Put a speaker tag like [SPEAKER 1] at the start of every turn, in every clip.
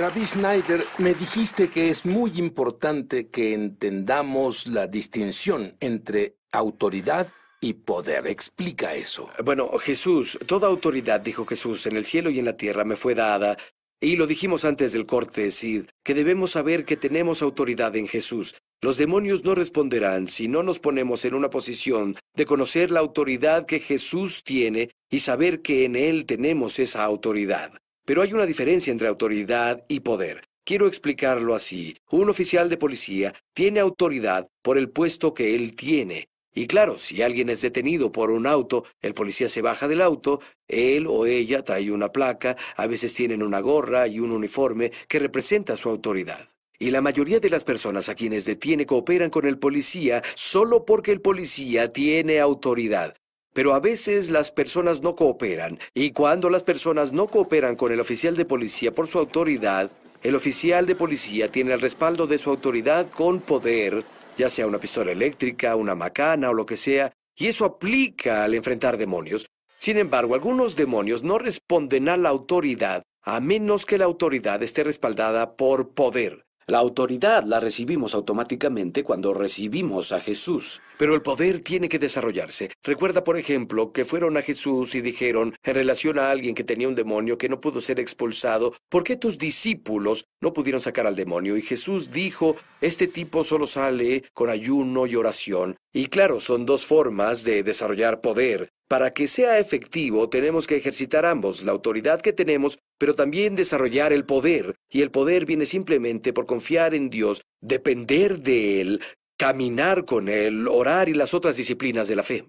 [SPEAKER 1] Travis Schneider, me dijiste que es muy importante que entendamos la distinción entre autoridad y poder. Explica eso. Bueno, Jesús, toda autoridad, dijo Jesús, en el cielo y en la tierra me fue
[SPEAKER 2] dada. Y lo dijimos antes del corte, Cid que debemos saber que tenemos autoridad en Jesús. Los demonios no responderán si no nos ponemos en una posición de conocer la autoridad que Jesús tiene y saber que en Él tenemos esa autoridad. Pero hay una diferencia entre autoridad y poder. Quiero explicarlo así. Un oficial de policía tiene autoridad por el puesto que él tiene. Y claro, si alguien es detenido por un auto, el policía se baja del auto, él o ella trae una placa, a veces tienen una gorra y un uniforme que representa su autoridad. Y la mayoría de las personas a quienes detiene cooperan con el policía solo porque el policía tiene autoridad. Pero a veces las personas no cooperan y cuando las personas no cooperan con el oficial de policía por su autoridad, el oficial de policía tiene el respaldo de su autoridad con poder, ya sea una pistola eléctrica, una macana o lo que sea, y eso aplica al enfrentar demonios. Sin embargo, algunos demonios no responden a la autoridad a menos que la autoridad esté respaldada por poder. La autoridad la recibimos automáticamente cuando recibimos a Jesús, pero el poder tiene que desarrollarse. Recuerda, por ejemplo, que fueron a Jesús y dijeron, en relación a alguien que tenía un demonio que no pudo ser expulsado, ¿por qué tus discípulos no pudieron sacar al demonio? Y Jesús dijo, este tipo solo sale con ayuno y oración. Y claro, son dos formas de desarrollar poder. Para que sea efectivo tenemos que ejercitar ambos, la autoridad que tenemos, pero también desarrollar el poder. Y el poder viene simplemente por confiar en Dios, depender
[SPEAKER 1] de Él, caminar con Él, orar y las otras disciplinas de la fe.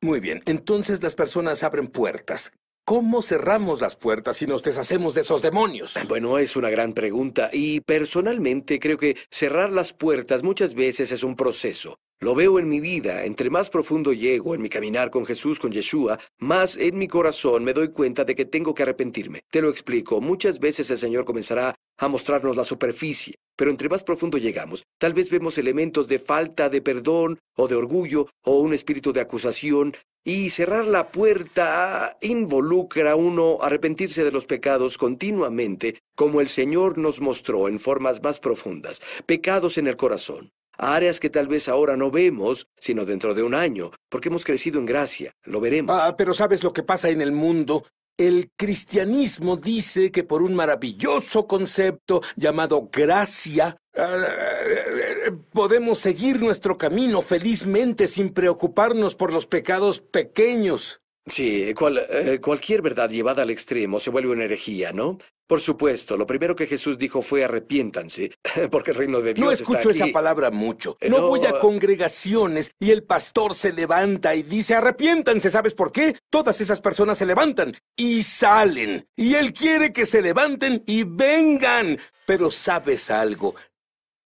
[SPEAKER 1] Muy bien, entonces las personas abren puertas. ¿Cómo cerramos las puertas si nos deshacemos de esos demonios? Bueno, es una gran pregunta y personalmente creo que cerrar
[SPEAKER 2] las puertas muchas veces es un proceso. Lo veo en mi vida, entre más profundo llego en mi caminar con Jesús, con Yeshua, más en mi corazón me doy cuenta de que tengo que arrepentirme. Te lo explico, muchas veces el Señor comenzará a mostrarnos la superficie, pero entre más profundo llegamos, tal vez vemos elementos de falta de perdón o de orgullo o un espíritu de acusación, y cerrar la puerta involucra a uno arrepentirse de los pecados continuamente, como el Señor nos mostró en formas más profundas, pecados en el corazón áreas que tal vez ahora no vemos, sino dentro de un año, porque hemos
[SPEAKER 1] crecido en gracia, lo veremos. Ah, pero ¿sabes lo que pasa en el mundo? El cristianismo dice que por un maravilloso concepto llamado gracia, eh, eh, podemos seguir nuestro camino felizmente sin preocuparnos por los pecados pequeños. Sí, eh, cualquier verdad llevada al extremo se vuelve una
[SPEAKER 2] herejía, ¿no? Por supuesto, lo primero que Jesús dijo fue arrepiéntanse, porque el reino de Dios. No escucho esa palabra
[SPEAKER 1] mucho. no, voy a congregaciones y el pastor se levanta y dice arrepiéntanse. ¿Sabes por qué? Todas esas personas se levantan y salen. Y él quiere que se levanten y vengan. Pero sabes algo,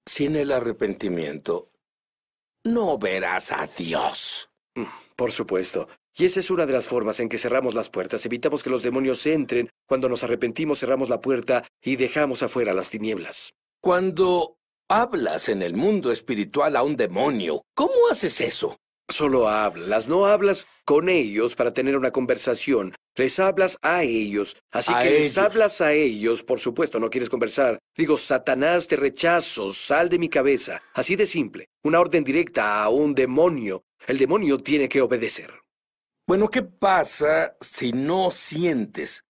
[SPEAKER 1] sin el arrepentimiento no verás a Dios. Mm, por
[SPEAKER 2] supuesto. Y esa es una de las formas en que cerramos las puertas, evitamos que los demonios entren, cuando nos
[SPEAKER 1] arrepentimos cerramos la puerta y dejamos afuera las tinieblas. Cuando hablas en el mundo espiritual a un demonio, ¿cómo haces eso? Solo hablas, no
[SPEAKER 2] hablas con ellos para tener una conversación. Les hablas a ellos. Así que les hablas a ellos, por supuesto, no quieres conversar. Digo, Satanás, te rechazo, sal de mi cabeza. Así de simple. Una orden directa a un demonio. El demonio tiene que obedecer.
[SPEAKER 1] Bueno, ¿qué pasa si no sientes?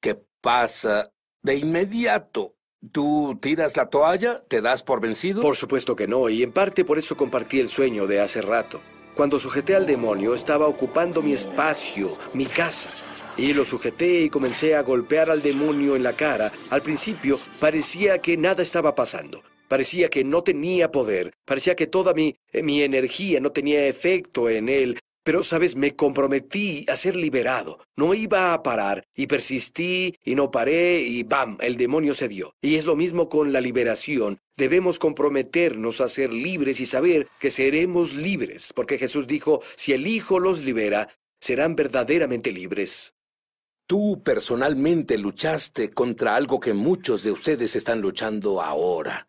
[SPEAKER 1] ¿Qué pasa de inmediato? ¿Tú tiras la toalla? ¿Te das por vencido? Por supuesto que no, y en parte por eso compartí el sueño de hace rato. Cuando sujeté al
[SPEAKER 2] demonio estaba ocupando mi espacio, mi casa. Y lo sujeté y comencé a golpear al demonio en la cara. Al principio parecía que nada estaba pasando. Parecía que no tenía poder, parecía que toda mi, eh, mi energía no tenía efecto en él, pero, sabes, me comprometí a ser liberado. No iba a parar y persistí y no paré y ¡bam! El demonio se dio. Y es lo mismo con la liberación. Debemos comprometernos a ser libres y saber que seremos libres, porque Jesús dijo, si el
[SPEAKER 1] Hijo los libera, serán verdaderamente libres. Tú personalmente luchaste contra algo que muchos de ustedes están luchando ahora.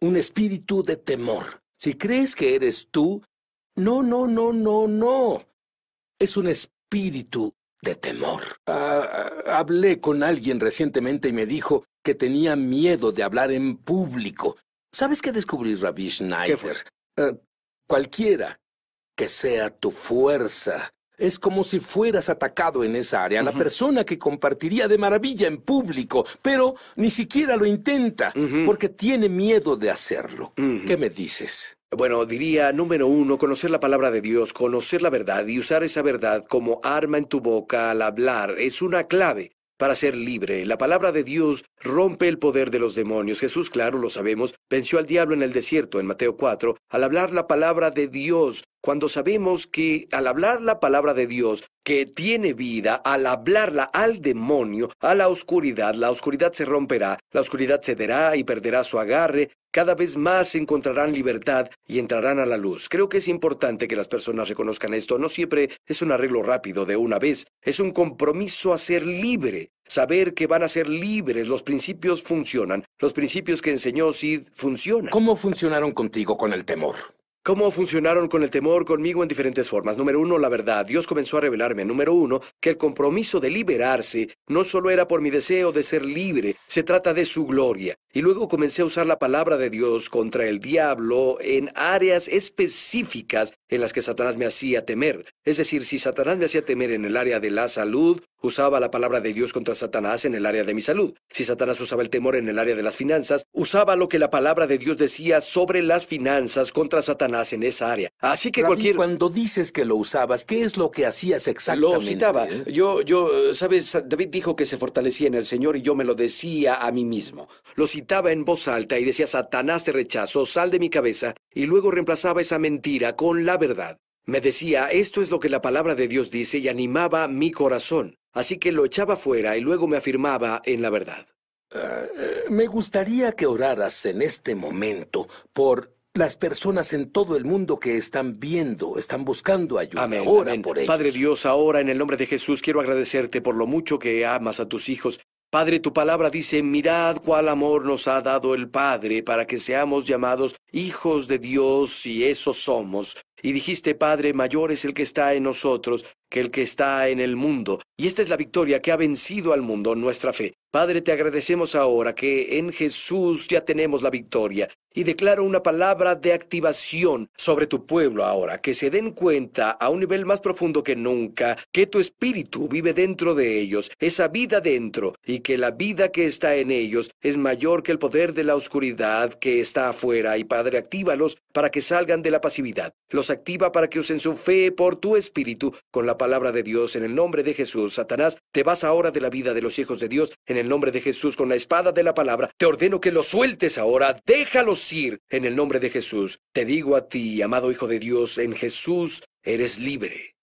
[SPEAKER 1] Un espíritu de temor. Si crees que eres tú, no, no, no, no, no. Es un espíritu de temor. Ah, ah, hablé con alguien recientemente y me dijo que tenía miedo de hablar en público. ¿Sabes qué descubrí, Rabbi Schneider? Ah, cualquiera que sea tu fuerza, es como si fueras atacado en esa área. La persona que compartiría de maravilla en público, pero ni siquiera lo intenta porque tiene miedo de hacerlo. ¿Qué me dices? Bueno, diría número uno, conocer la palabra de Dios, conocer la verdad
[SPEAKER 2] y usar esa verdad como arma en tu boca al hablar es una clave para ser libre. La palabra de Dios rompe el poder de los demonios. Jesús, claro, lo sabemos, venció al diablo en el desierto, en Mateo 4, al hablar la palabra de Dios cuando sabemos que al hablar la palabra de Dios, que tiene vida, al hablarla al demonio, a la oscuridad, la oscuridad se romperá, la oscuridad cederá y perderá su agarre, cada vez más encontrarán libertad y entrarán a la luz. Creo que es importante que las personas reconozcan esto, no siempre es un arreglo rápido de una vez, es un compromiso a ser libre, saber que van a ser libres, los principios funcionan, los principios que enseñó Sid funcionan. ¿Cómo funcionaron contigo con el temor? ¿Cómo funcionaron con el temor conmigo en diferentes formas? Número uno, la verdad. Dios comenzó a revelarme, número uno, que el compromiso de liberarse no solo era por mi deseo de ser libre, se trata de su gloria. Y luego comencé a usar la palabra de Dios contra el diablo en áreas específicas en las que Satanás me hacía temer. Es decir, si Satanás me hacía temer en el área de la salud, usaba la palabra de Dios contra Satanás en el área de mi salud. Si Satanás usaba el temor en el área de las finanzas, usaba lo que la palabra de Dios decía
[SPEAKER 1] sobre las finanzas contra Satanás en esa área. Así que cualquier... Cuando dices que lo usabas, ¿qué es lo que hacías exactamente? Lo citaba.
[SPEAKER 2] Yo, yo, sabes, David dijo que se fortalecía en el Señor y yo me lo decía a mí mismo. Lo gritaba en voz alta y decía, Satanás te rechazo, sal de mi cabeza, y luego reemplazaba esa mentira con la verdad. Me decía, esto es lo que la palabra de Dios dice y animaba mi corazón. Así que lo echaba fuera y luego me afirmaba
[SPEAKER 1] en la verdad. Eh, me gustaría que oraras en este momento por las personas en todo el mundo que están viendo, están buscando ayuda. Amén,
[SPEAKER 2] Padre Dios, ahora en el nombre de Jesús quiero agradecerte por lo mucho que amas a tus hijos Padre, tu palabra dice, mirad cuál amor nos ha dado el Padre para que seamos llamados hijos de Dios y eso somos. Y dijiste, Padre, mayor es el que está en nosotros que el que está en el mundo. Y esta es la victoria que ha vencido al mundo, nuestra fe. Padre, te agradecemos ahora que en Jesús ya tenemos la victoria. Y declaro una palabra de activación sobre tu pueblo ahora, que se den cuenta a un nivel más profundo que nunca, que tu espíritu vive dentro de ellos, esa vida dentro, y que la vida que está en ellos es mayor que el poder de la oscuridad que está afuera. Y Padre, actívalos para que salgan de la pasividad. Los activa para que usen su fe por tu espíritu con la palabra de Dios en el nombre de Jesús. Satanás, te vas ahora de la vida de los hijos de Dios en el nombre de Jesús con la espada de la palabra. Te ordeno que los sueltes ahora, déjalos ir en el nombre de Jesús. Te digo a ti, amado Hijo de Dios, en Jesús eres libre.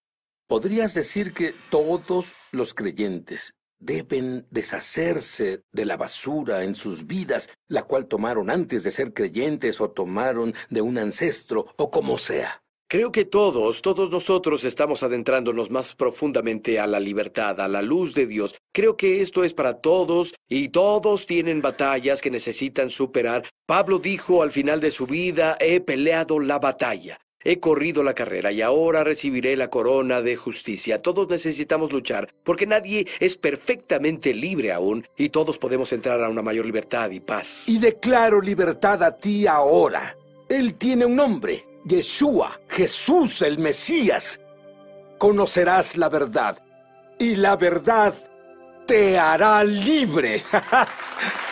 [SPEAKER 1] Podrías decir que todos los creyentes deben deshacerse de la basura en sus vidas, la cual tomaron antes de ser creyentes o tomaron de un ancestro o como sea.
[SPEAKER 2] Creo que todos, todos nosotros estamos adentrándonos más profundamente a la libertad, a la luz de Dios. Creo que esto es para todos y todos tienen batallas que necesitan superar. Pablo dijo al final de su vida, he peleado la batalla. He corrido la carrera y ahora recibiré la corona de justicia. Todos necesitamos luchar porque nadie es perfectamente libre aún y todos podemos entrar a una mayor libertad y paz.
[SPEAKER 1] Y declaro libertad a ti ahora. Él tiene un nombre, Yeshua. Jesús el Mesías. Conocerás la verdad y la verdad te hará libre.